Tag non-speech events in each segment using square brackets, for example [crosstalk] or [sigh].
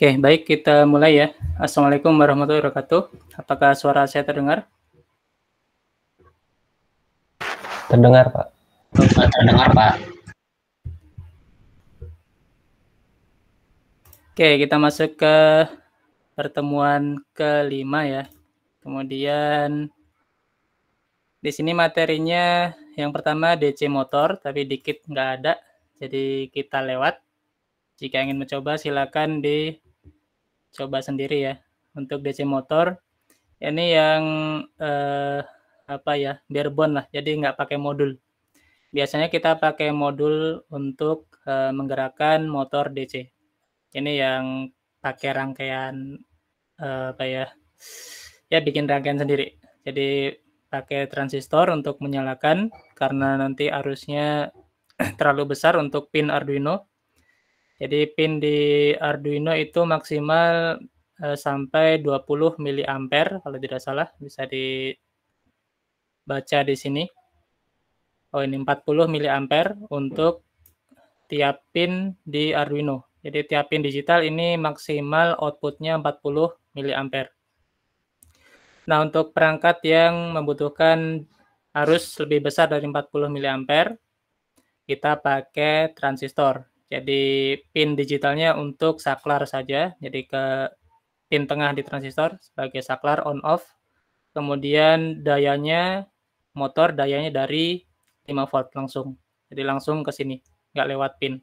Oke, baik kita mulai ya. Assalamualaikum warahmatullahi wabarakatuh. Apakah suara saya terdengar? Terdengar, Pak. Terdengar, Pak. Oke, kita masuk ke pertemuan kelima ya. Kemudian di sini materinya yang pertama DC motor, tapi dikit nggak ada, jadi kita lewat. Jika ingin mencoba silakan di coba sendiri ya untuk DC motor. Ini yang eh, apa ya barebone lah, jadi nggak pakai modul. Biasanya kita pakai modul untuk eh, menggerakkan motor DC. Ini yang pakai rangkaian eh, apa ya? Ya bikin rangkaian sendiri. Jadi pakai transistor untuk menyalakan karena nanti arusnya [clears throat] terlalu besar untuk pin Arduino jadi pin di Arduino itu maksimal uh, sampai 20 mA kalau tidak salah bisa dibaca di sini. Oh ini 40 mA untuk tiap pin di Arduino. Jadi tiap pin digital ini maksimal outputnya 40 mA. Nah untuk perangkat yang membutuhkan arus lebih besar dari 40 mA, kita pakai transistor. Jadi pin digitalnya untuk saklar saja, jadi ke pin tengah di transistor sebagai saklar on off. Kemudian dayanya motor dayanya dari 5 volt langsung. Jadi langsung ke sini, nggak lewat pin.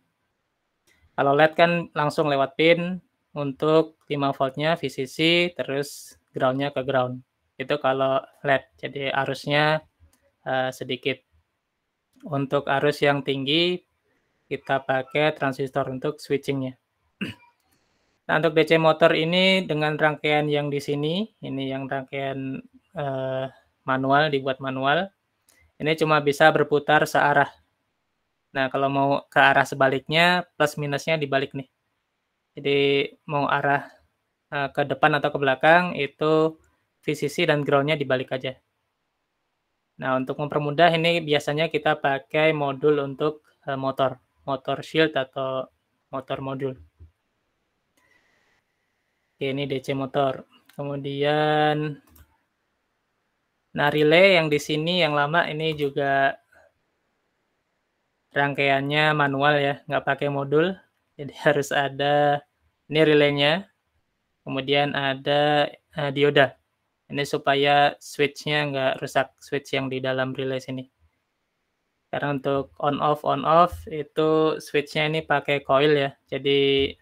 Kalau LED kan langsung lewat pin untuk 5 voltnya VCC terus groundnya ke ground. Itu kalau LED, jadi arusnya uh, sedikit. Untuk arus yang tinggi kita pakai transistor untuk switchingnya. Nah, untuk DC motor ini dengan rangkaian yang di sini, ini yang rangkaian eh, manual, dibuat manual, ini cuma bisa berputar searah. Nah, kalau mau ke arah sebaliknya, plus minusnya dibalik nih. Jadi, mau arah eh, ke depan atau ke belakang, itu VCC dan groundnya dibalik aja. Nah, untuk mempermudah ini biasanya kita pakai modul untuk eh, motor motor shield atau motor modul. Oke, ini DC motor. Kemudian nah relay yang di sini yang lama ini juga rangkaiannya manual ya, nggak pakai modul. Jadi [laughs] harus ada ini relaynya. Kemudian ada uh, dioda. Ini supaya switchnya nggak rusak, switch yang di dalam relay sini. Karena untuk on off on off itu switchnya ini pakai coil ya. Jadi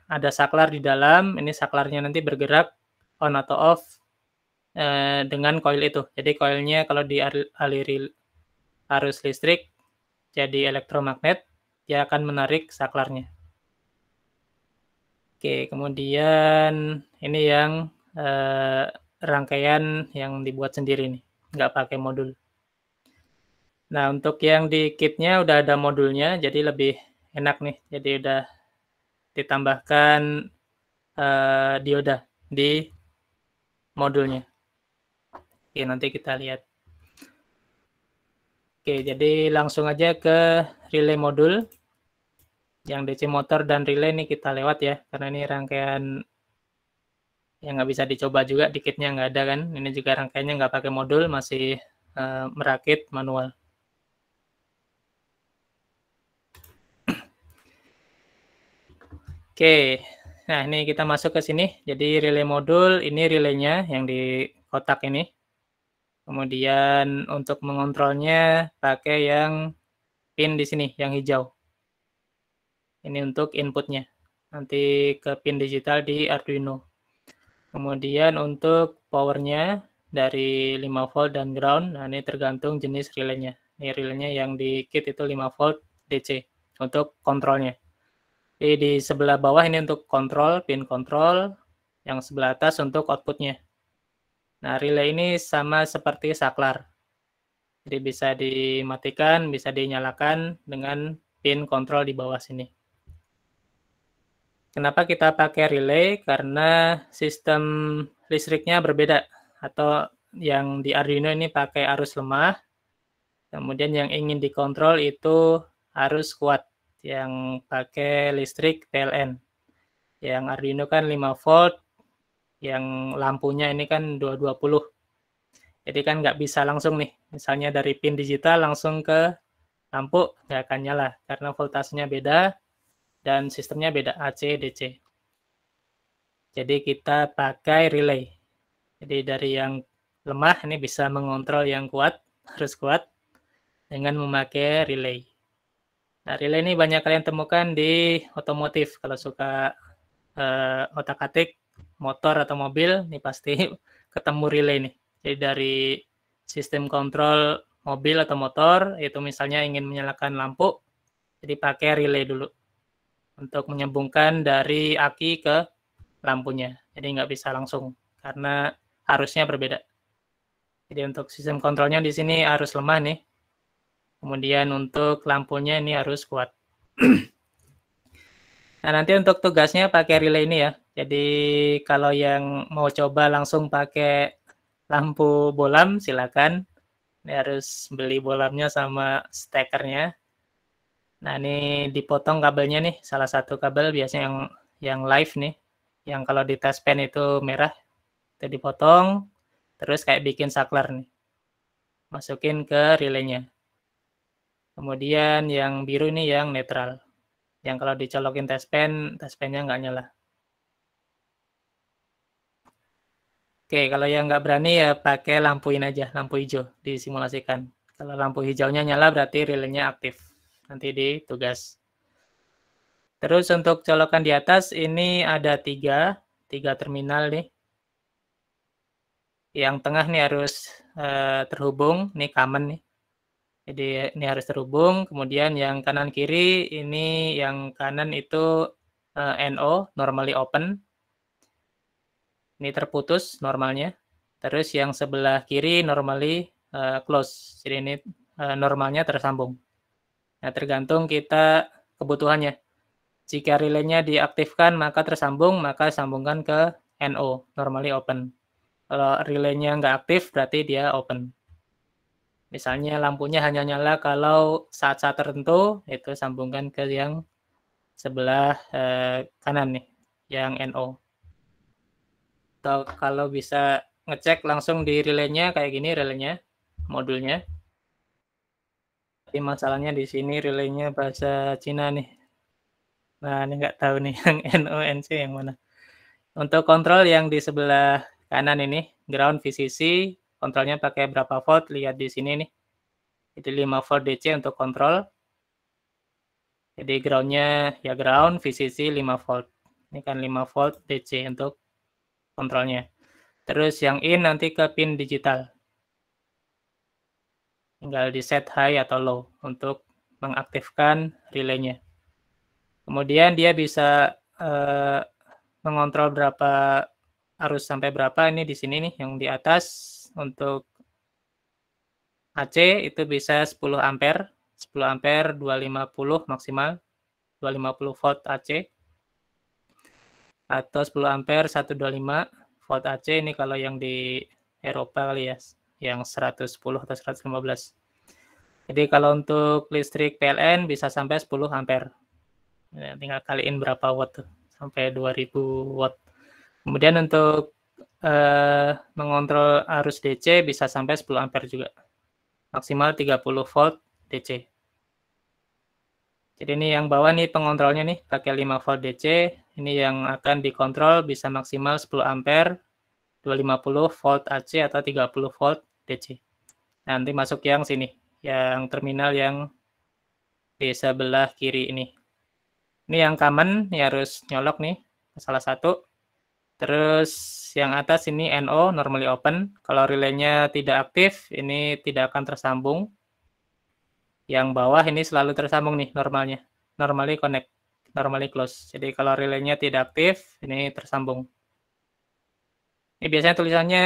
ada saklar di dalam, ini saklarnya nanti bergerak on atau off eh, dengan coil itu. Jadi coilnya kalau dialiri arus listrik jadi elektromagnet, dia akan menarik saklarnya. Oke, kemudian ini yang eh, rangkaian yang dibuat sendiri nih, nggak pakai modul. Nah, untuk yang di kitnya udah ada modulnya, jadi lebih enak nih. Jadi udah ditambahkan uh, dioda di modulnya. Oke, nanti kita lihat. Oke, jadi langsung aja ke relay modul. Yang DC motor dan relay ini kita lewat ya, karena ini rangkaian yang nggak bisa dicoba juga, dikitnya nggak ada kan. Ini juga rangkaiannya nggak pakai modul, masih uh, merakit manual. Oke, nah ini kita masuk ke sini. Jadi relay modul, ini relaynya yang di kotak ini. Kemudian untuk mengontrolnya pakai yang pin di sini, yang hijau. Ini untuk inputnya. Nanti ke pin digital di Arduino. Kemudian untuk powernya dari 5 volt dan ground. Nah ini tergantung jenis relaynya. Ini relaynya yang di kit itu 5 volt DC untuk kontrolnya. Jadi eh, di sebelah bawah ini untuk kontrol, pin kontrol, yang sebelah atas untuk outputnya. Nah, relay ini sama seperti saklar. Jadi bisa dimatikan, bisa dinyalakan dengan pin kontrol di bawah sini. Kenapa kita pakai relay? Karena sistem listriknya berbeda atau yang di Arduino ini pakai arus lemah. Kemudian yang ingin dikontrol itu arus kuat yang pakai listrik PLN. Yang Arduino kan 5 volt, yang lampunya ini kan 220. Jadi kan nggak bisa langsung nih, misalnya dari pin digital langsung ke lampu, nggak akan nyala karena voltasenya beda dan sistemnya beda AC, DC. Jadi kita pakai relay. Jadi dari yang lemah ini bisa mengontrol yang kuat, harus kuat dengan memakai relay. Nah, relay ini banyak kalian temukan di otomotif. Kalau suka uh, eh, otak-atik motor atau mobil, ini pasti [laughs] ketemu relay nih. Jadi dari sistem kontrol mobil atau motor, itu misalnya ingin menyalakan lampu, jadi pakai relay dulu untuk menyambungkan dari aki ke lampunya. Jadi nggak bisa langsung karena arusnya berbeda. Jadi untuk sistem kontrolnya di sini arus lemah nih. Kemudian untuk lampunya ini harus kuat. [clears throat] nah, nanti untuk tugasnya pakai relay ini ya. Jadi kalau yang mau coba langsung pakai lampu bolam silakan. Ini harus beli bolamnya sama stekernya. Nah, ini dipotong kabelnya nih, salah satu kabel biasanya yang yang live nih. Yang kalau di test pen itu merah. Itu dipotong terus kayak bikin saklar nih. Masukin ke relaynya. Kemudian yang biru ini yang netral. Yang kalau dicolokin tespen, pennya nggak nyala. Oke, kalau yang nggak berani ya pakai lampuin aja, lampu hijau disimulasikan. Kalau lampu hijaunya nyala berarti relaynya aktif. Nanti di tugas. Terus untuk colokan di atas ini ada tiga, tiga terminal nih. Yang tengah nih harus eh, terhubung, nih common nih. Jadi ini harus terhubung. Kemudian yang kanan kiri ini yang kanan itu uh, eh, NO normally open. Ini terputus normalnya. Terus yang sebelah kiri normally uh, close. Jadi ini uh, normalnya tersambung. Nah, tergantung kita kebutuhannya. Jika relaynya diaktifkan maka tersambung, maka sambungkan ke NO normally open. Kalau relaynya nggak aktif berarti dia open. Misalnya lampunya hanya nyala kalau saat-saat tertentu, itu sambungkan ke yang sebelah eh, kanan nih, yang NO. Atau kalau bisa ngecek langsung di relaynya kayak gini relaynya, modulnya. Tapi masalahnya di sini relaynya bahasa Cina nih. Nah, ini nggak tahu nih [laughs] yang NO, NC yang mana. Untuk kontrol yang di sebelah kanan ini, ground VCC, kontrolnya pakai berapa volt lihat di sini nih itu 5 volt DC untuk kontrol jadi groundnya ya ground VCC 5 volt ini kan 5 volt DC untuk kontrolnya terus yang in nanti ke pin digital tinggal di set high atau low untuk mengaktifkan relaynya kemudian dia bisa eh, mengontrol berapa arus sampai berapa ini di sini nih yang di atas untuk AC itu bisa 10 ampere, 10 ampere 250 maksimal, 250 volt AC atau 10 ampere 125 volt AC ini kalau yang di Eropa kali ya, yang 110 atau 115. Jadi kalau untuk listrik PLN bisa sampai 10 ampere. Ya, tinggal kaliin berapa watt tuh, sampai 2000 watt. Kemudian untuk eh, mengontrol arus DC bisa sampai 10 ampere juga. Maksimal 30 volt DC. Jadi ini yang bawah nih pengontrolnya nih pakai 5 volt DC. Ini yang akan dikontrol bisa maksimal 10 ampere, 250 volt AC atau 30 volt DC. Nanti masuk yang sini, yang terminal yang di sebelah kiri ini. Ini yang common, ini harus nyolok nih, salah satu. Terus yang atas ini NO, normally open. Kalau relaynya tidak aktif, ini tidak akan tersambung. Yang bawah ini selalu tersambung nih normalnya. Normally connect, normally close. Jadi kalau relaynya tidak aktif, ini tersambung. Ini biasanya tulisannya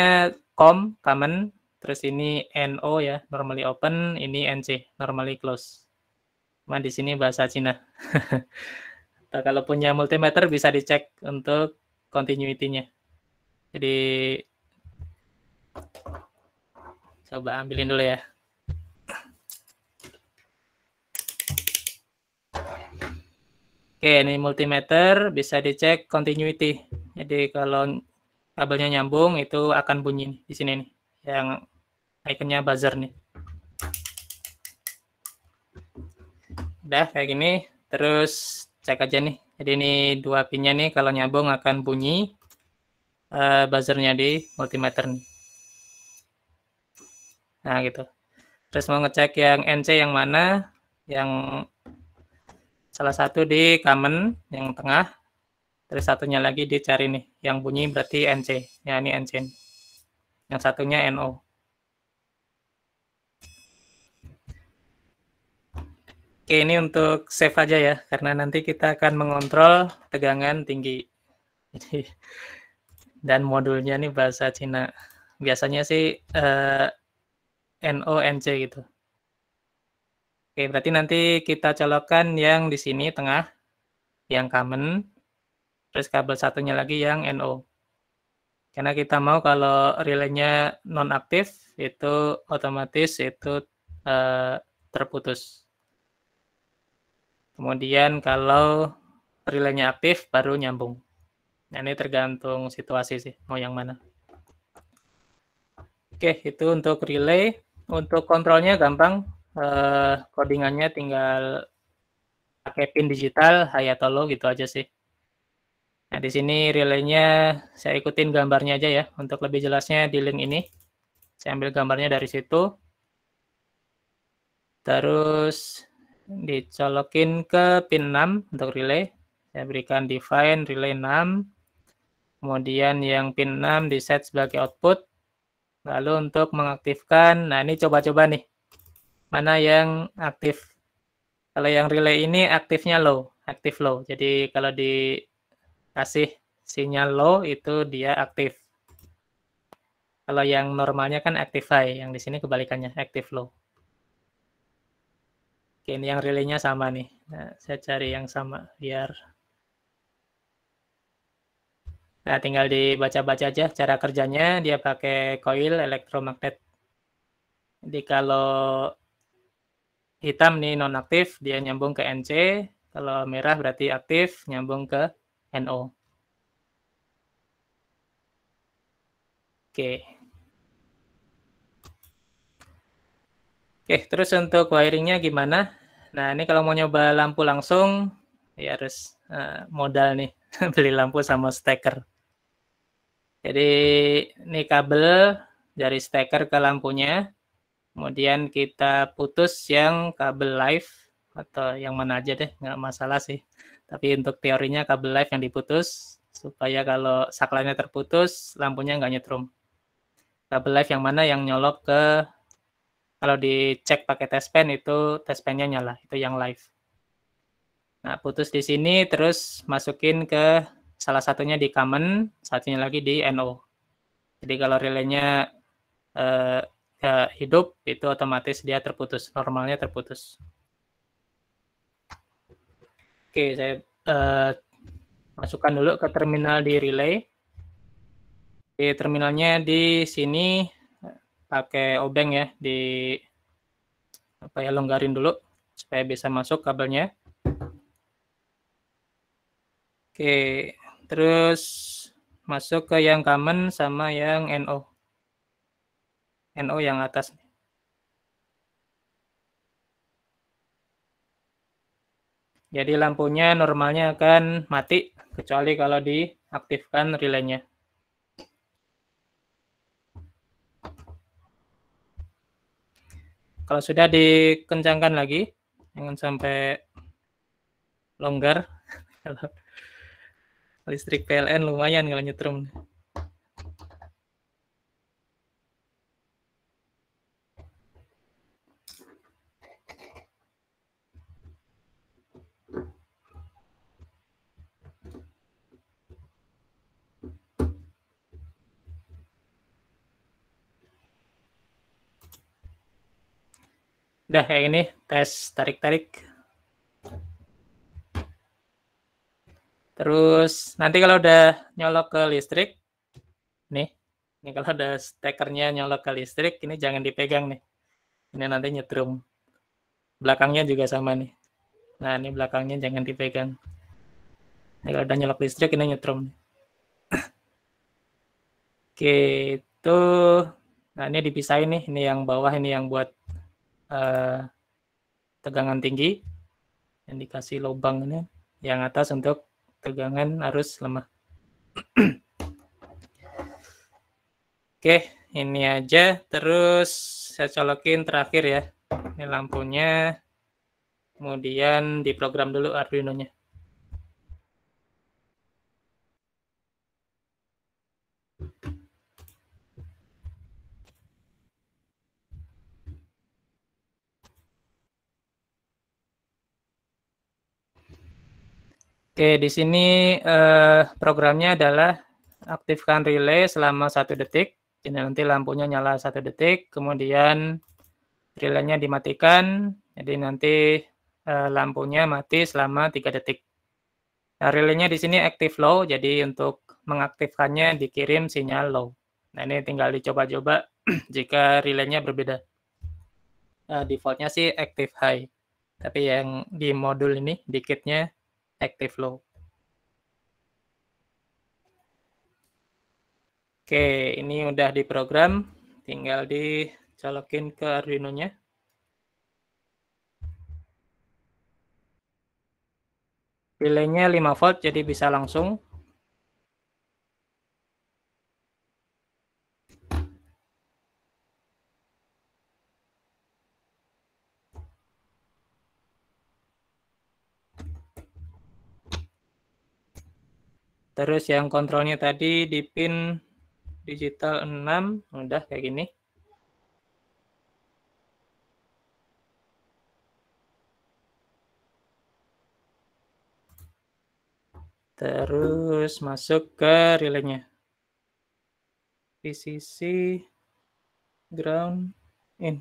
com, common. Terus ini NO ya, normally open. Ini NC, normally close. Cuma di sini bahasa Cina. [laughs] kalau punya multimeter bisa dicek untuk continuity-nya. Jadi coba ambilin dulu ya. Oke, ini multimeter bisa dicek continuity. Jadi kalau kabelnya nyambung itu akan bunyi di sini nih, yang ikonnya buzzer nih. Udah kayak gini, terus cek aja nih jadi ini dua pinnya nih kalau nyambung akan bunyi uh, buzzernya di multimeter nih. Nah gitu. Terus mau ngecek yang NC yang mana, yang salah satu di common yang tengah, terus satunya lagi dicari nih, yang bunyi berarti NC. Ya ini NC. Yang satunya NO. Oke, ini untuk save aja ya, karena nanti kita akan mengontrol tegangan tinggi. [laughs] dan modulnya ini bahasa Cina. Biasanya sih eh, NO, NC gitu. Oke, berarti nanti kita colokkan yang di sini tengah, yang common, terus kabel satunya lagi yang NO. Karena kita mau kalau relaynya non-aktif, itu otomatis itu eh, terputus. Kemudian kalau relaynya aktif baru nyambung. Nah, ini tergantung situasi sih, mau yang mana. Oke, itu untuk relay. Untuk kontrolnya gampang. Eh, codingannya tinggal pakai pin digital, Hayatolo gitu aja sih. Nah, di sini relaynya saya ikutin gambarnya aja ya. Untuk lebih jelasnya di link ini. Saya ambil gambarnya dari situ. Terus dicolokin ke pin 6 untuk relay. Saya berikan define relay 6. Kemudian yang pin 6 di set sebagai output. Lalu untuk mengaktifkan, nah ini coba-coba nih. Mana yang aktif? Kalau yang relay ini aktifnya low, aktif low. Jadi kalau dikasih sinyal low itu dia aktif. Kalau yang normalnya kan active high, yang di sini kebalikannya active low. Oke, ini yang relaynya sama nih. Nah, saya cari yang sama biar Nah, tinggal dibaca-baca aja cara kerjanya. Dia pakai coil elektromagnet. Jadi kalau hitam nih nonaktif, dia nyambung ke NC. Kalau merah berarti aktif, nyambung ke NO. Oke. Oke, terus untuk wiringnya gimana? Nah, ini kalau mau nyoba lampu langsung, ya harus uh, modal nih, [laughs] beli lampu sama steker. Jadi, ini kabel dari steker ke lampunya. Kemudian kita putus yang kabel live atau yang mana aja deh, nggak masalah sih. Tapi untuk teorinya kabel live yang diputus supaya kalau saklarnya terputus, lampunya nggak nyetrum. Kabel live yang mana yang nyolok ke kalau dicek pakai test pen itu test pennya nyala, itu yang live. Nah, putus di sini terus masukin ke salah satunya di common, satunya lagi di NO. Jadi kalau relaynya eh, eh, hidup itu otomatis dia terputus, normalnya terputus. Oke, saya eh, masukkan dulu ke terminal di relay. Oke, terminalnya di sini pakai obeng ya di apa ya longgarin dulu supaya bisa masuk kabelnya. Oke, terus masuk ke yang common sama yang NO. NO yang atas. Jadi lampunya normalnya akan mati kecuali kalau diaktifkan relaynya. Kalau sudah dikencangkan lagi, jangan sampai longgar. [laughs] listrik PLN lumayan kalau nyetrum. Udah kayak ini, tes tarik-tarik. Terus nanti kalau udah nyolok ke listrik, nih, ini kalau ada stekernya nyolok ke listrik, ini jangan dipegang nih. Ini nanti nyetrum. Belakangnya juga sama nih. Nah, ini belakangnya jangan dipegang. Ini kalau udah nyolok listrik, ini nyetrum. Oke, itu. Nah, ini dipisahin nih. Ini yang bawah, ini yang buat Eh, tegangan tinggi yang dikasih lubang ini yang atas untuk tegangan arus lemah [clears throat] oke ini aja terus saya colokin terakhir ya ini lampunya kemudian diprogram dulu Arduino nya Oke, di sini eh, programnya adalah aktifkan relay selama satu detik. Jadi nanti lampunya nyala satu detik, kemudian relaynya dimatikan. Jadi nanti eh, lampunya mati selama tiga detik. Nah, relaynya di sini active low, jadi untuk mengaktifkannya dikirim sinyal low. Nah, ini tinggal dicoba-coba [clears throat] jika relaynya berbeda. Nah, defaultnya sih active high, tapi yang di modul ini, dikitnya active low. Oke, ini udah diprogram, tinggal dicolokin ke Arduino-nya. lima 5 volt jadi bisa langsung Terus yang kontrolnya tadi di pin digital 6, udah kayak gini. Terus masuk ke relaynya. VCC ground in.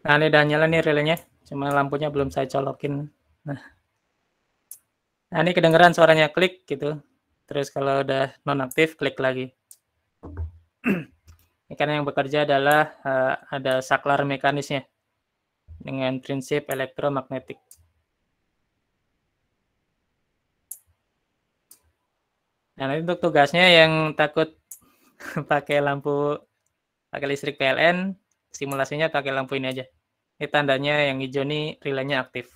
Nah, ini udah nyala nih relnya, Cuma lampunya belum saya colokin. Nah. nah, ini kedengeran suaranya klik gitu. Terus kalau udah nonaktif, klik lagi. [clears throat] Karena yang bekerja adalah uh, ada saklar mekanisnya dengan prinsip elektromagnetik. Nah, nanti untuk tugasnya yang takut [laughs] pakai lampu pakai listrik PLN simulasinya pakai lampu ini aja. Ini tandanya yang hijau ini relaynya aktif.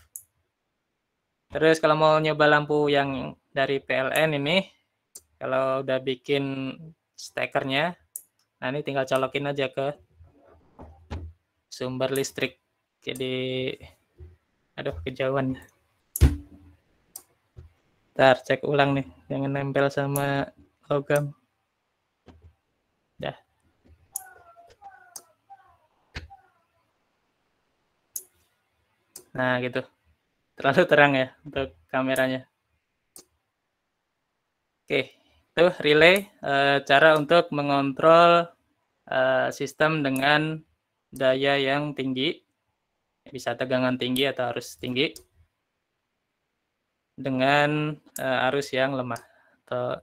Terus kalau mau nyoba lampu yang dari PLN ini, kalau udah bikin stekernya, nah ini tinggal colokin aja ke sumber listrik. Jadi, aduh kejauhan. Ntar cek ulang nih, jangan nempel sama logam. Nah, gitu. Terlalu terang ya untuk kameranya. Oke, itu relay e, cara untuk mengontrol e, sistem dengan daya yang tinggi. Bisa tegangan tinggi atau arus tinggi dengan e, arus yang lemah atau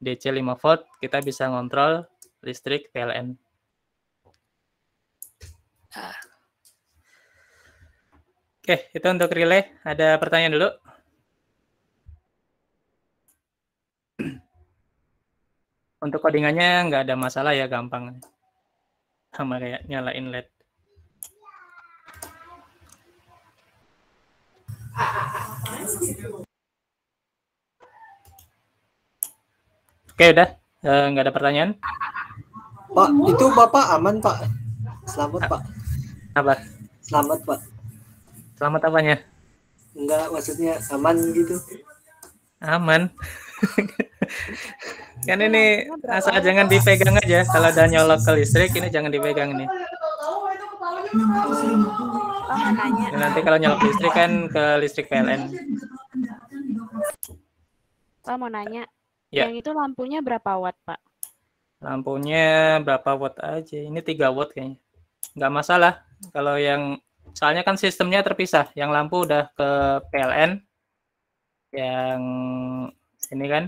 DC 5 volt kita bisa ngontrol listrik PLN. Ah. Oke, itu untuk relay. Ada pertanyaan dulu? [clears throat] untuk codingannya nggak ada masalah ya, gampang. Sama kayak nyalain LED. Oke, udah. Eh, nggak ada pertanyaan? Pak, itu Bapak aman, Pak. Selamat, Pak. Apa? Selamat, Pak. Selamat apanya? Enggak, maksudnya aman gitu. Aman. kan ini asal jangan dipegang aja kalau ada nyolok ke listrik ini jangan dipegang nih oh, nanti kalau nyolok listrik kan ke listrik PLN Pak mau nanya ya. yang itu lampunya berapa watt Pak lampunya berapa watt aja ini 3 watt kayaknya nggak masalah kalau yang Soalnya kan sistemnya terpisah. Yang lampu udah ke PLN. Yang ini kan.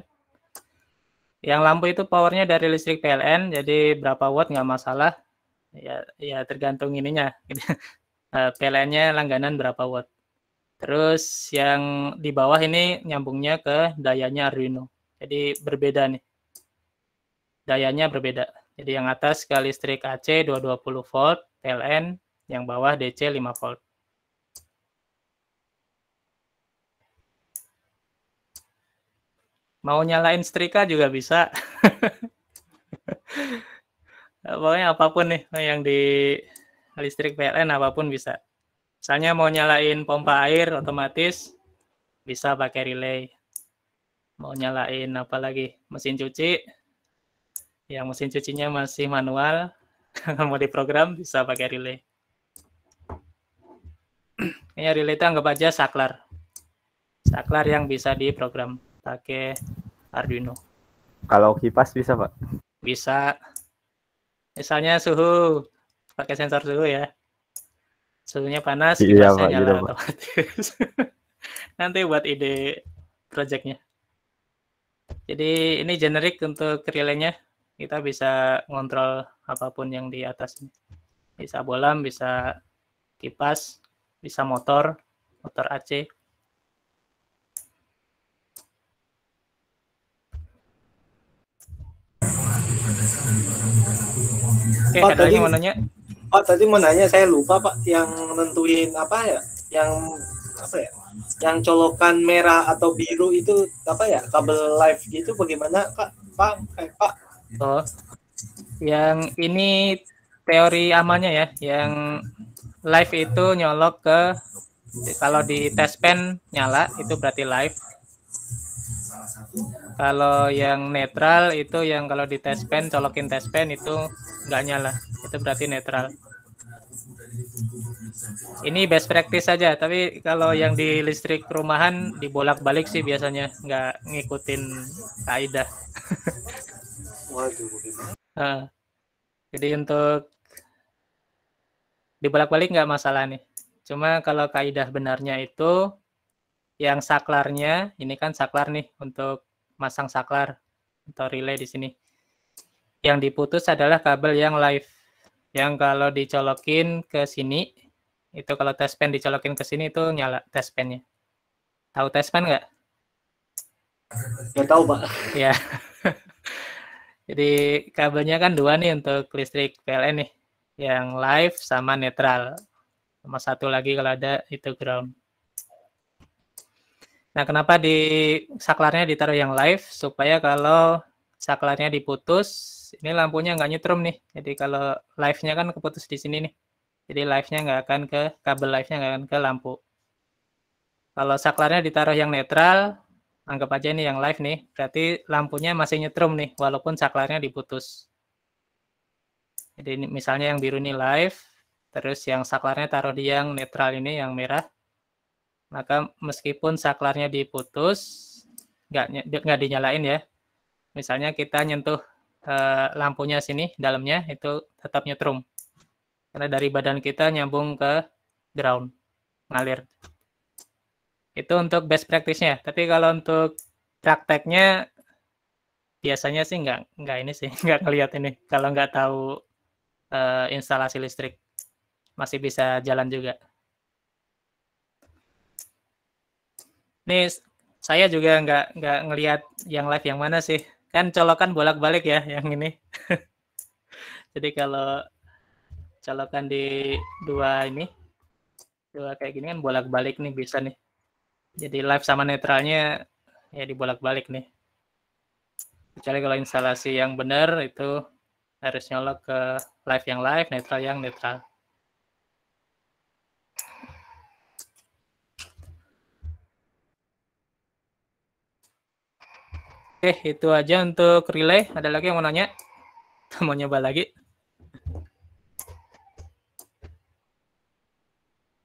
Yang lampu itu powernya dari listrik PLN, jadi berapa watt nggak masalah. Ya, ya tergantung ininya. [laughs] Eh, PLN-nya langganan berapa watt. Terus yang di bawah ini nyambungnya ke dayanya Arduino. Jadi berbeda nih. Dayanya berbeda. Jadi yang atas ke listrik AC 220 volt, PLN, yang bawah DC 5 volt. Mau nyalain setrika juga bisa. [laughs] Pokoknya apapun nih yang di listrik PLN apapun bisa. Misalnya mau nyalain pompa air otomatis bisa pakai relay. Mau nyalain apa lagi? Mesin cuci. Yang mesin cucinya masih manual, [laughs] mau diprogram bisa pakai relay ya relate anggap aja saklar saklar yang bisa diprogram pakai Arduino kalau kipas bisa pak bisa misalnya suhu pakai sensor suhu ya suhunya panas iya, kipasnya pak, gitu, nyala gitu, otomatis [laughs] nanti buat ide projectnya jadi ini generik untuk relaynya kita bisa ngontrol apapun yang di atas bisa bolam bisa kipas bisa motor, motor AC. Oke, oh, tadi mau nanya. Oh, tadi mau nanya saya lupa Pak yang nentuin apa ya? Yang apa ya? Yang colokan merah atau biru itu apa ya? Kabel live gitu bagaimana Kak? Pak, eh, Pak. Oh. Yang ini teori amannya ya, yang live itu nyolok ke kalau di test pen nyala itu berarti live kalau yang netral itu yang kalau di test pen colokin test pen itu enggak nyala itu berarti netral ini best practice saja tapi kalau yang di listrik rumahan dibolak-balik sih biasanya enggak ngikutin kaidah Waduh. nah, jadi untuk dibolak-balik nggak masalah nih. Cuma kalau kaidah benarnya itu yang saklarnya, ini kan saklar nih untuk masang saklar atau relay di sini. Yang diputus adalah kabel yang live. Yang kalau dicolokin ke sini, itu kalau test pen dicolokin ke sini itu nyala test pennya. Tahu test pen nggak? Nggak tahu, Pak. Ya. [laughs] Jadi kabelnya kan dua nih untuk listrik PLN nih yang live sama netral. Sama satu lagi kalau ada itu ground. Nah, kenapa di saklarnya ditaruh yang live? Supaya kalau saklarnya diputus, ini lampunya nggak nyetrum nih. Jadi kalau live-nya kan keputus di sini nih. Jadi live-nya nggak akan ke kabel live-nya nggak akan ke lampu. Kalau saklarnya ditaruh yang netral, anggap aja ini yang live nih. Berarti lampunya masih nyetrum nih, walaupun saklarnya diputus. Jadi misalnya yang biru ini live, terus yang saklarnya taruh di yang netral ini yang merah. Maka meskipun saklarnya diputus, nggak nggak dinyalain ya. Misalnya kita nyentuh eh, lampunya sini dalamnya itu tetap nyetrum. Karena dari badan kita nyambung ke ground, ngalir. Itu untuk best practice-nya. Tapi kalau untuk prakteknya biasanya sih nggak nggak ini sih [laughs] nggak ngeliat ini kalau nggak tahu uh, instalasi listrik. Masih bisa jalan juga. Nih saya juga nggak nggak ngelihat yang live yang mana sih. Kan colokan bolak-balik ya yang ini. [laughs] Jadi kalau colokan di dua ini, dua kayak gini kan bolak-balik nih bisa nih. Jadi live sama netralnya ya dibolak-balik nih. Kecuali kalau instalasi yang benar itu harus nyolok ke live yang live, netral yang netral. Oke, itu aja untuk relay. Ada lagi yang mau nanya? [laughs] Mau nyoba lagi?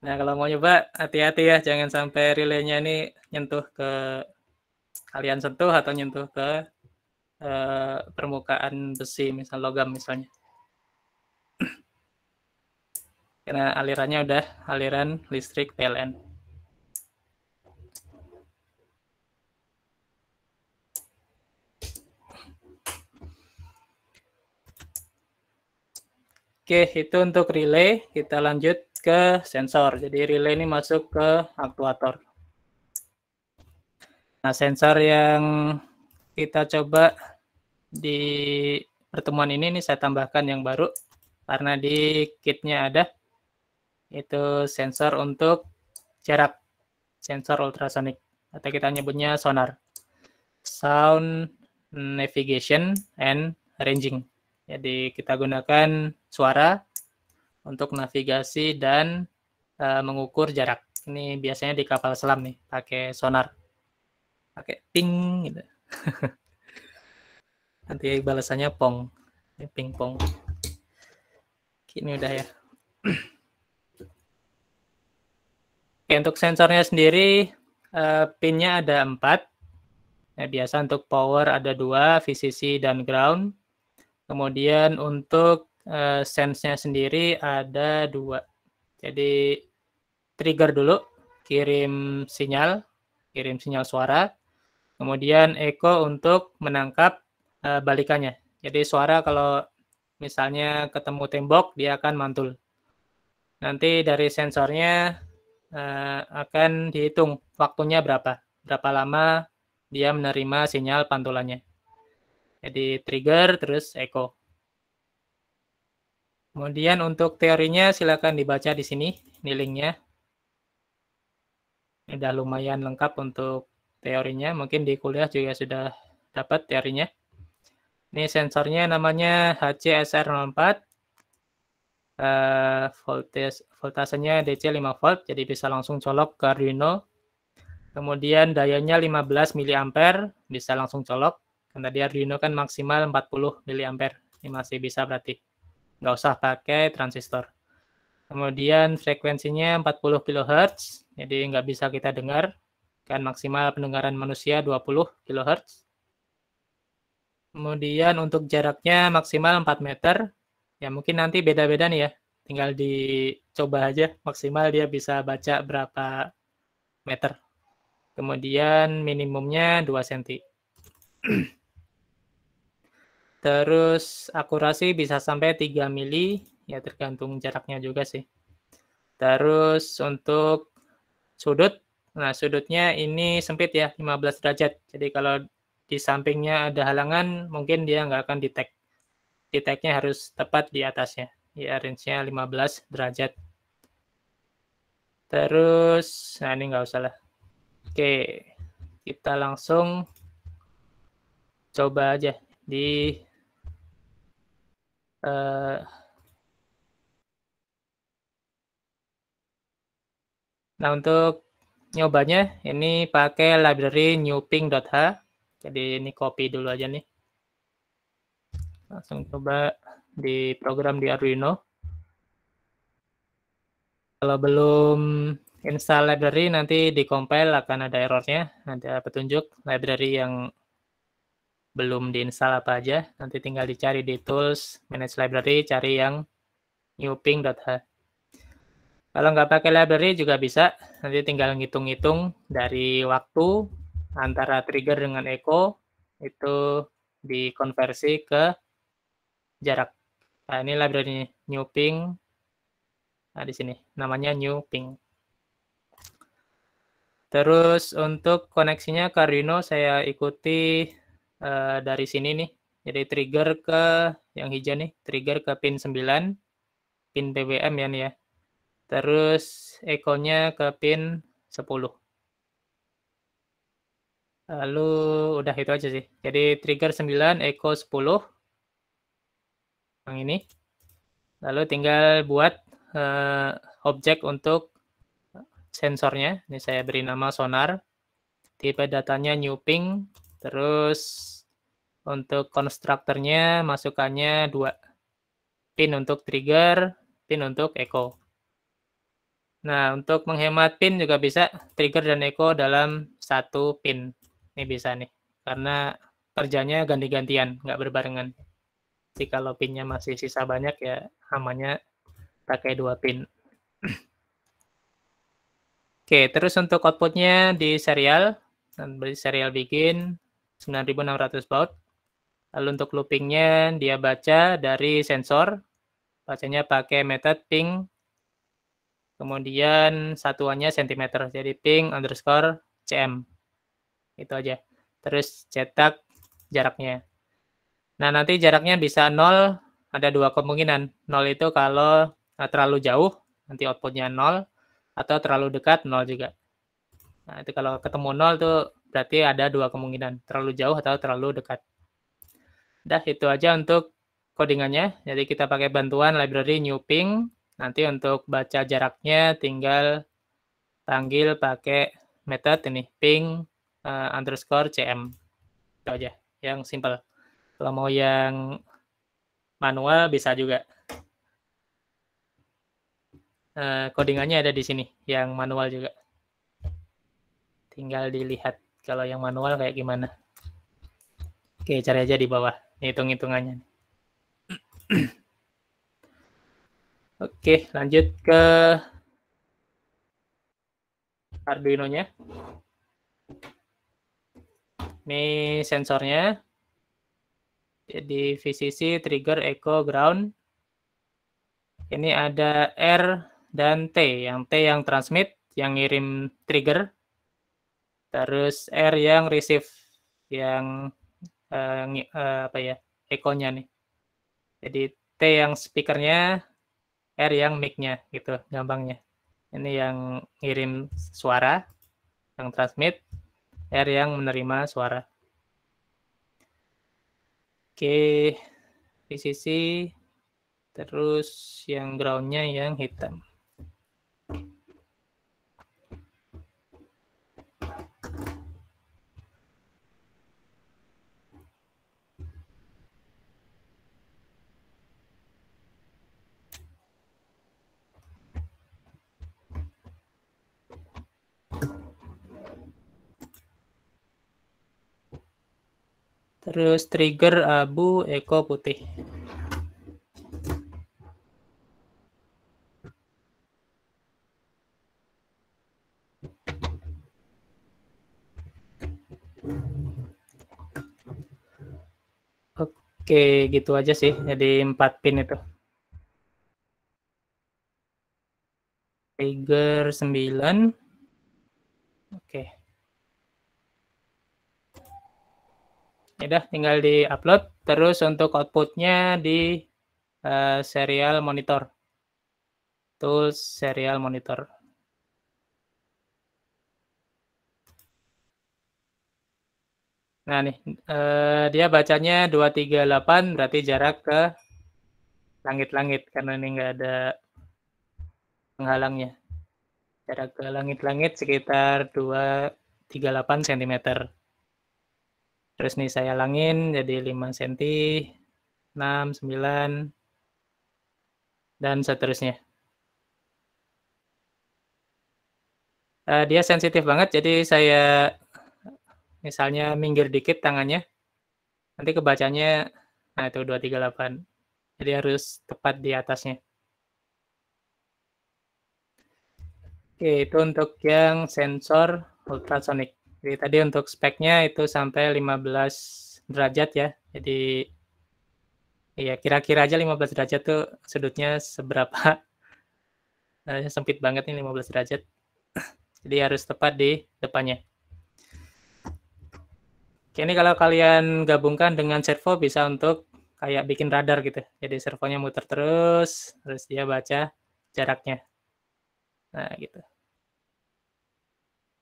Nah, kalau mau nyoba, hati-hati ya. Jangan sampai relaynya ini nyentuh ke kalian sentuh atau nyentuh ke uh, permukaan besi, misal logam misalnya. karena alirannya udah aliran listrik PLN. Oke, itu untuk relay. Kita lanjut ke sensor. Jadi relay ini masuk ke aktuator. Nah, sensor yang kita coba di pertemuan ini, ini saya tambahkan yang baru. Karena di kitnya ada itu sensor untuk jarak, sensor ultrasonik atau kita nyebutnya sonar. Sound navigation and ranging. Jadi kita gunakan suara untuk navigasi dan uh, mengukur jarak. Ini biasanya di kapal selam nih, pakai sonar. Pakai ping gitu. [laughs] Nanti balasannya pong, ping pong. Ini udah ya. [clears throat] Oke, untuk sensornya sendiri uh, pinnya ada empat. Ya, biasa untuk power ada dua, VCC dan ground. Kemudian untuk uh, sensenya sendiri ada dua. Jadi trigger dulu, kirim sinyal, kirim sinyal suara. Kemudian echo untuk menangkap uh, balikannya. Jadi suara kalau misalnya ketemu tembok, dia akan mantul. Nanti dari sensornya Eh, akan dihitung waktunya berapa, berapa lama dia menerima sinyal pantulannya. Jadi trigger terus echo. Kemudian untuk teorinya silakan dibaca di sini, di linknya. Sudah lumayan lengkap untuk teorinya, mungkin di kuliah juga sudah dapat teorinya. Ini sensornya namanya HCSR04, uh, eh, voltage voltasenya DC 5 volt, jadi bisa langsung colok ke Arduino. Kemudian dayanya 15 mA, bisa langsung colok. Karena tadi Arduino kan maksimal 40 mA, ini masih bisa berarti. Nggak usah pakai transistor. Kemudian frekuensinya 40 kHz, jadi nggak bisa kita dengar. Kan maksimal pendengaran manusia 20 kHz. Kemudian untuk jaraknya maksimal 4 meter. Ya mungkin nanti beda-beda nih ya tinggal dicoba aja maksimal dia bisa baca berapa meter. Kemudian minimumnya 2 cm. [clears throat] Terus akurasi bisa sampai 3 mili, ya tergantung jaraknya juga sih. Terus untuk sudut, nah sudutnya ini sempit ya, 15 derajat. Jadi kalau di sampingnya ada halangan, mungkin dia nggak akan detect. Detectnya harus tepat di atasnya ya range-nya 15 derajat. Terus, nah ini nggak usah lah. Oke, kita langsung coba aja di uh, Nah, untuk nyobanya ini pakai library newping.h. Jadi ini copy dulu aja nih. Langsung coba di program di Arduino. Kalau belum install library nanti di compile akan ada errornya, Nanti ada petunjuk library yang belum diinstal apa aja, nanti tinggal dicari di tools manage library, cari yang newping.h. Kalau nggak pakai library juga bisa. Nanti tinggal ngitung-ngitung dari waktu antara trigger dengan echo itu dikonversi ke jarak. Nah, ini library new ping. Nah, di sini namanya new ping. Terus untuk koneksinya ke Arduino saya ikuti uh, dari sini nih. Jadi trigger ke yang hijau nih, trigger ke pin 9, pin PWM ya nih ya. Terus echo-nya ke pin 10. Lalu udah itu aja sih. Jadi trigger 9, echo 10, yang ini. Lalu tinggal buat uh, objek untuk sensornya. Ini saya beri nama sonar. Tipe datanya new ping. Terus untuk konstruktornya masukannya dua. Pin untuk trigger, pin untuk echo. Nah, untuk menghemat pin juga bisa trigger dan echo dalam satu pin. Ini bisa nih, karena kerjanya ganti-gantian, nggak berbarengan. Jadi kalau pinnya masih sisa banyak ya amannya pakai dua pin. Oke, terus untuk outputnya di serial, beli serial begin 9600 baud. Lalu untuk loopingnya dia baca dari sensor, bacanya pakai method ping, kemudian satuannya sentimeter, jadi ping underscore cm. Itu aja. Terus cetak jaraknya. Nah, nanti jaraknya bisa 0, ada dua kemungkinan. 0 itu kalau eh, terlalu jauh, nanti outputnya 0, atau terlalu dekat 0 juga. Nah, itu kalau ketemu 0 itu berarti ada dua kemungkinan, terlalu jauh atau terlalu dekat. Dah, itu aja untuk codingannya. Jadi kita pakai bantuan library new ping Nanti untuk baca jaraknya tinggal panggil pakai metode ini ping uh, underscore cm. Itu aja, yang simple. Kalau mau yang manual bisa juga. Eh, codingannya ada di sini, yang manual juga. Tinggal dilihat kalau yang manual kayak gimana. Oke, cari aja di bawah. Hitung-hitungannya. [clears throat] Oke, lanjut ke Arduino-nya. Ini sensornya. Jadi VCC, trigger, echo, ground. Ini ada R dan T. Yang T yang transmit, yang ngirim trigger. Terus R yang receive, yang uh, uh, apa ya, echo-nya nih. Jadi T yang speakernya, R yang mic-nya gitu, gampangnya. Ini yang ngirim suara, yang transmit, R yang menerima suara. Oke, di sisi terus yang groundnya yang hitam. Terus trigger abu eko putih. Oke, gitu aja sih. Jadi empat pin itu. Trigger 9. Oke. Okay. ya udah tinggal di upload terus untuk outputnya di uh, serial monitor tools serial monitor nah nih uh, dia bacanya 238 berarti jarak ke langit-langit karena ini enggak ada penghalangnya jarak ke langit-langit sekitar 238 cm Terus nih saya langin jadi 5 cm, 6, 9, dan seterusnya. Uh, dia sensitif banget, jadi saya misalnya minggir dikit tangannya, nanti kebacanya, nah itu 238. Jadi harus tepat di atasnya. Oke, itu untuk yang sensor ultrasonic. Jadi tadi untuk speknya itu sampai 15 derajat ya. Jadi ya kira-kira aja 15 derajat tuh sudutnya seberapa. Nah, [laughs] sempit banget nih 15 derajat. [clears throat] Jadi harus tepat di depannya. Oke, ini kalau kalian gabungkan dengan servo bisa untuk kayak bikin radar gitu. Jadi servonya muter terus, terus dia baca jaraknya. Nah, gitu.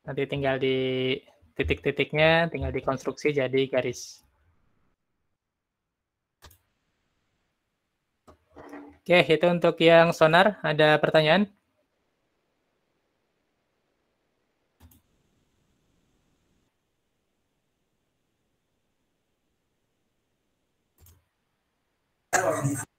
Nanti tinggal di titik-titiknya, tinggal dikonstruksi jadi garis. Oke, itu untuk yang sonar. Ada pertanyaan? Halo.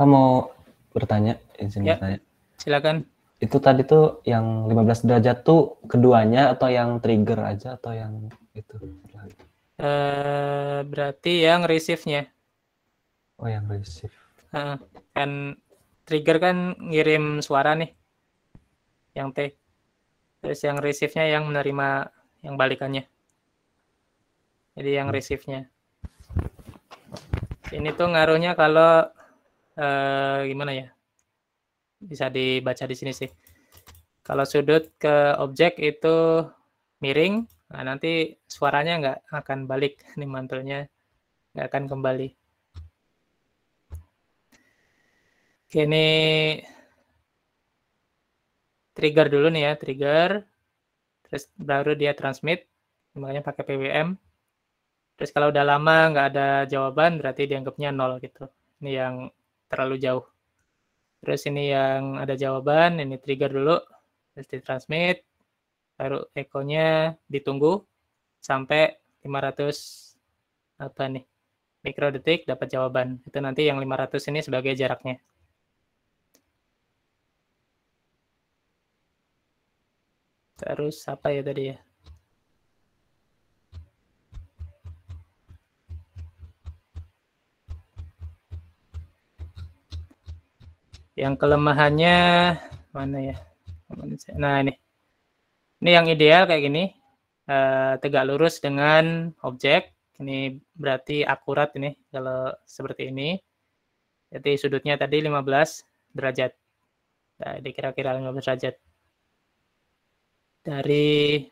Pak mau bertanya, izin ya, bertanya. Silakan. Itu tadi tuh yang 15 derajat tuh keduanya atau yang trigger aja atau yang itu? Uh, berarti yang receive-nya. Oh, yang receive. Uh, kan trigger kan ngirim suara nih. Yang T. Terus yang receive-nya yang menerima yang balikannya. Jadi yang hmm. receive-nya. Ini tuh ngaruhnya kalau uh, gimana ya? Bisa dibaca di sini sih. Kalau sudut ke objek itu miring, nah nanti suaranya nggak akan balik [laughs] nih mantulnya nggak akan kembali. Oke, ini trigger dulu nih ya, trigger. Terus baru dia transmit, makanya pakai PWM. Terus kalau udah lama nggak ada jawaban, berarti dianggapnya nol gitu. Ini yang terlalu jauh. Terus ini yang ada jawaban, ini trigger dulu, terus ditransmit, baru ekonya ditunggu sampai 500 apa nih mikrodetik dapat jawaban. Itu nanti yang 500 ini sebagai jaraknya. Terus apa ya tadi ya? Yang kelemahannya mana ya? Nah ini, ini yang ideal kayak gini, eh, tegak lurus dengan objek. Ini berarti akurat ini kalau seperti ini. Jadi sudutnya tadi 15 derajat. Nah, ini kira-kira 15 derajat. Dari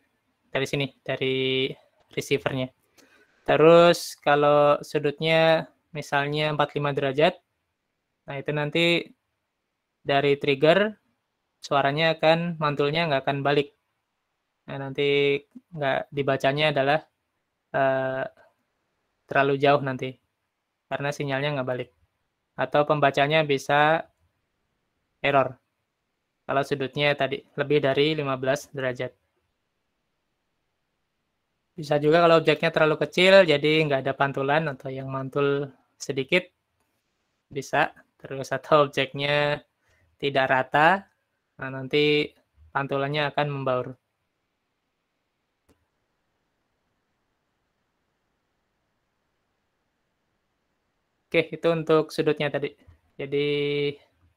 dari sini, dari receivernya. Terus kalau sudutnya misalnya 45 derajat, nah itu nanti dari trigger suaranya akan mantulnya nggak akan balik. Nah, nanti nggak dibacanya adalah uh, terlalu jauh nanti karena sinyalnya nggak balik. Atau pembacanya bisa error kalau sudutnya tadi lebih dari 15 derajat. Bisa juga kalau objeknya terlalu kecil, jadi nggak ada pantulan atau yang mantul sedikit, bisa. Terus atau objeknya tidak rata, nah nanti pantulannya akan membaur. Oke, itu untuk sudutnya tadi. Jadi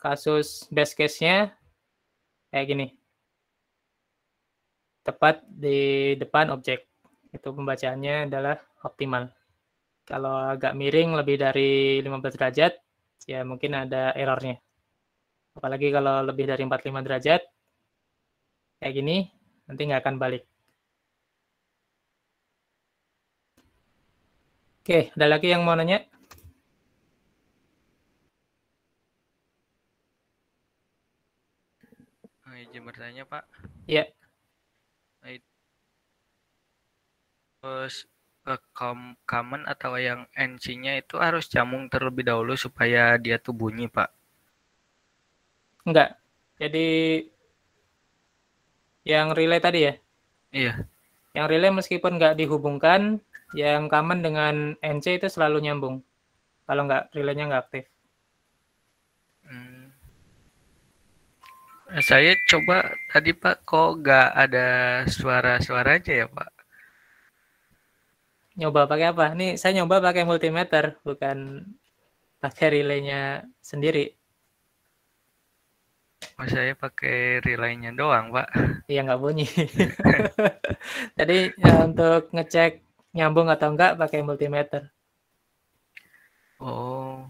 kasus best case-nya kayak gini. Tepat di depan objek. Itu pembacaannya adalah optimal. Kalau agak miring lebih dari 15 derajat, ya mungkin ada errornya. Apalagi kalau lebih dari 45 derajat, kayak gini, nanti nggak akan balik. Oke, ada lagi yang mau nanya? Oh, Izin iya, bertanya, Pak. Iya. Terus ke eh, common atau yang NC-nya itu harus jamung terlebih dahulu supaya dia tuh bunyi, Pak. Enggak. Jadi yang relay tadi ya? Iya. Yang relay meskipun enggak dihubungkan, yang common dengan NC itu selalu nyambung. Kalau enggak, relaynya enggak aktif. Hmm. Saya coba tadi Pak, kok enggak ada suara-suara aja ya Pak? Nyoba pakai apa? Nih saya nyoba pakai multimeter, bukan pakai relaynya sendiri. Oh, saya pakai relaynya doang, Pak. Iya, nggak bunyi. [laughs] jadi ya, untuk ngecek nyambung atau enggak pakai multimeter. Oh.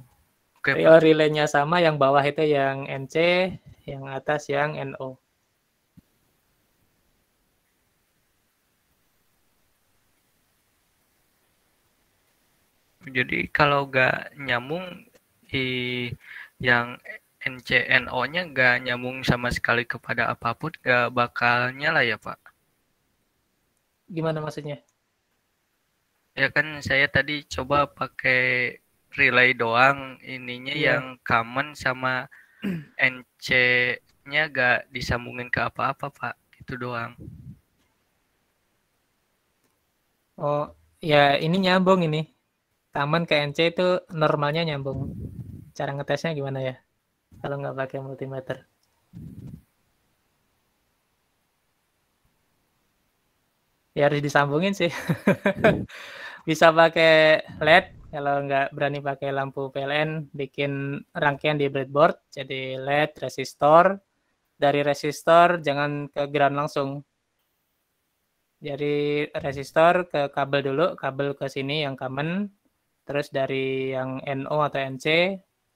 Oke. Okay, oh, relaynya sama, yang bawah itu yang NC, yang atas yang NO. Jadi kalau nggak nyambung, i, yang NCNO-nya nggak nyambung sama sekali kepada apapun, nggak bakal nyala ya Pak? Gimana maksudnya? Ya kan saya tadi coba pakai relay doang, ininya yeah. yang common sama [clears throat] NC-nya gak disambungin ke apa-apa Pak, itu doang. Oh, ya ini nyambung ini. Taman ke NC itu normalnya nyambung. Cara ngetesnya gimana ya? kalau nggak pakai multimeter. Ya harus disambungin sih. [laughs] Bisa pakai LED kalau nggak berani pakai lampu PLN, bikin rangkaian di breadboard, jadi LED, resistor. Dari resistor jangan ke ground langsung. Jadi resistor ke kabel dulu, kabel ke sini yang common, terus dari yang NO atau NC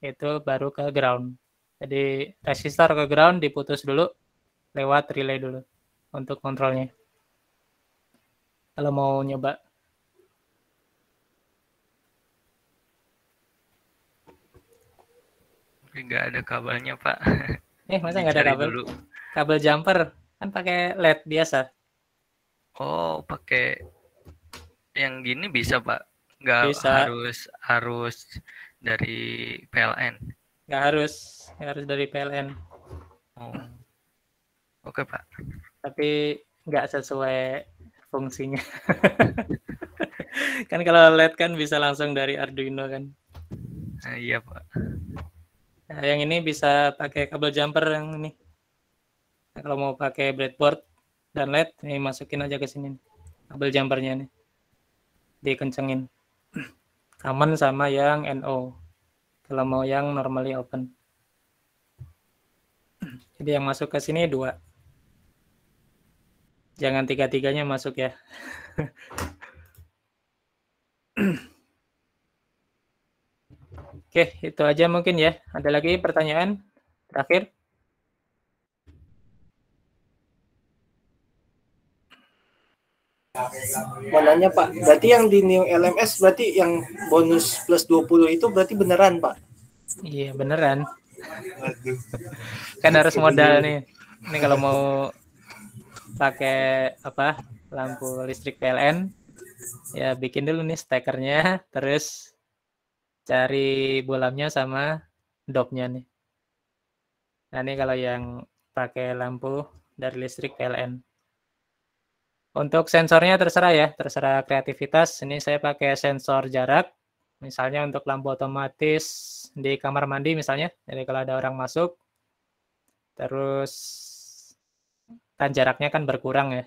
itu baru ke ground. Jadi resistor ke ground diputus dulu lewat relay dulu untuk kontrolnya. Kalau mau nyoba. Enggak ada kabelnya, Pak. [laughs] Eh, masa enggak ada kabel? Dulu. Kabel jumper. Kan pakai LED biasa. Oh, pakai yang gini bisa, Pak. Enggak harus harus dari PLN nggak harus nggak harus dari PLN oh. oke pak tapi nggak sesuai fungsinya [laughs] kan kalau LED kan bisa langsung dari Arduino kan nah, iya pak nah, yang ini bisa pakai kabel jumper yang ini nah, kalau mau pakai breadboard dan LED ini masukin aja ke sini kabel jumpernya nih dikencengin [clears throat] aman sama yang NO kalau mau yang normally open [clears throat] jadi yang masuk ke sini dua jangan tiga-tiganya masuk ya [clears throat] Oke, itu aja mungkin ya. Ada lagi pertanyaan terakhir? nanya Pak, berarti yang di New LMS berarti yang bonus plus 20 itu berarti beneran Pak? Iya beneran. [laughs] kan harus modal nih. Ini kalau mau pakai apa lampu listrik PLN ya bikin dulu nih stekernya terus cari bolamnya sama dopnya nih. Nah ini kalau yang pakai lampu dari listrik PLN. Untuk sensornya terserah ya, terserah kreativitas. Ini saya pakai sensor jarak. Misalnya untuk lampu otomatis di kamar mandi misalnya. Jadi kalau ada orang masuk, terus kan jaraknya kan berkurang ya.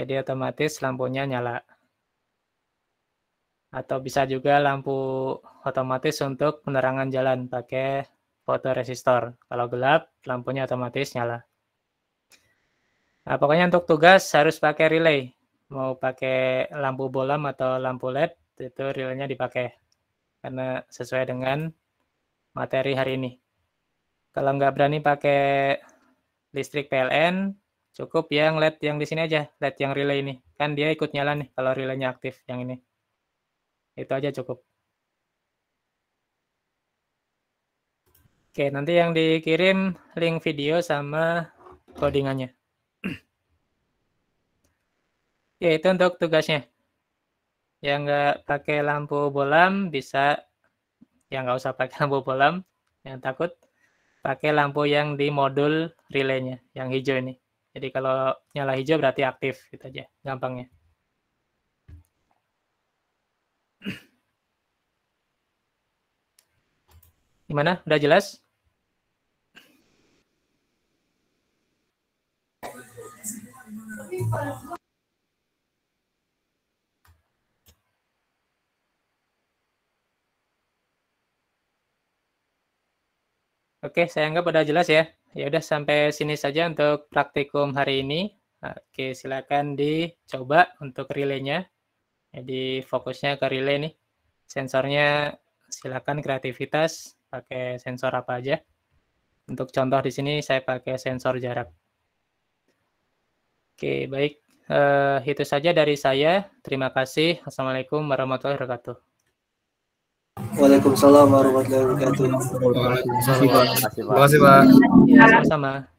Jadi otomatis lampunya nyala. Atau bisa juga lampu otomatis untuk penerangan jalan pakai fotoresistor. Kalau gelap, lampunya otomatis nyala. Nah, pokoknya untuk tugas harus pakai relay. Mau pakai lampu bolam atau lampu LED, itu relaynya dipakai. Karena sesuai dengan materi hari ini. Kalau nggak berani pakai listrik PLN, cukup yang LED yang di sini aja, LED yang relay ini. Kan dia ikut nyala nih kalau relaynya aktif yang ini. Itu aja cukup. Oke, nanti yang dikirim link video sama codingannya. Ya, itu untuk tugasnya. Yang nggak pakai lampu bolam bisa, yang nggak usah pakai [laughs] lampu bolam, yang takut pakai lampu yang di modul relaynya, yang hijau ini. Jadi kalau nyala hijau berarti aktif, gitu aja, gampangnya. Gimana? Udah jelas? Oke, saya anggap sudah jelas ya. Ya udah sampai sini saja untuk praktikum hari ini. Oke, silakan dicoba untuk relaynya. Jadi ya, fokusnya ke relay nih. Sensornya silakan kreativitas pakai sensor apa aja. Untuk contoh di sini saya pakai sensor jarak. Oke, baik. Uh, itu saja dari saya. Terima kasih. Assalamualaikum warahmatullahi wabarakatuh. Waalaikumsalam warahmatullahi wabarakatuh. Terima kasih Pak. Terima kasih Pak. Iya, sama-sama.